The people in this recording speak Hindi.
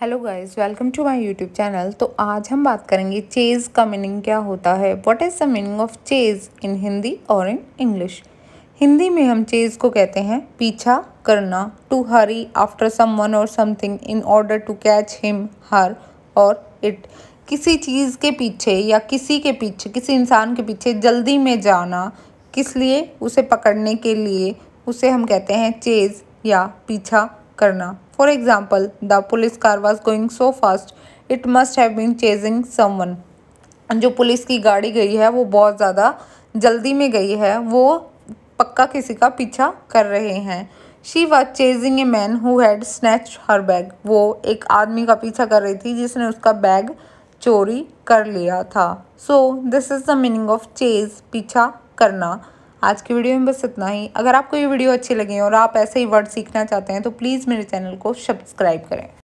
hello guys welcome to my YouTube channel तो आज हम बात करेंगे चेज़ का मीनिंग क्या होता है what is the meaning of chase in Hindi और इन इंग्लिश हिंदी में हम चेज़ को कहते हैं पीछा करना to hurry after someone और something in order to catch him her और इट किसी चीज़ के पीछे या किसी के पीछे किसी इंसान के पीछे जल्दी में जाना किस लिए उसे पकड़ने के लिए उसे हम कहते हैं चेज़ या पीछा करना for example the police car was going so fast it must have been chasing someone जो पुलिस की गाड़ी गई है वो बहुत ज़्यादा जल्दी में गई है वो पक्का किसी का पीछा कर रहे हैं she was chasing a man who had snatch her bag वो एक आदमी का पीछा कर रही थी जिसने उसका बैग चोरी कर लिया था so this is the meaning of chase पीछा करना आज की वीडियो में बस इतना ही अगर आपको ये वीडियो अच्छी लगी और आप ऐसे ही वर्ड सीखना चाहते हैं तो प्लीज़ मेरे चैनल को सब्सक्राइब करें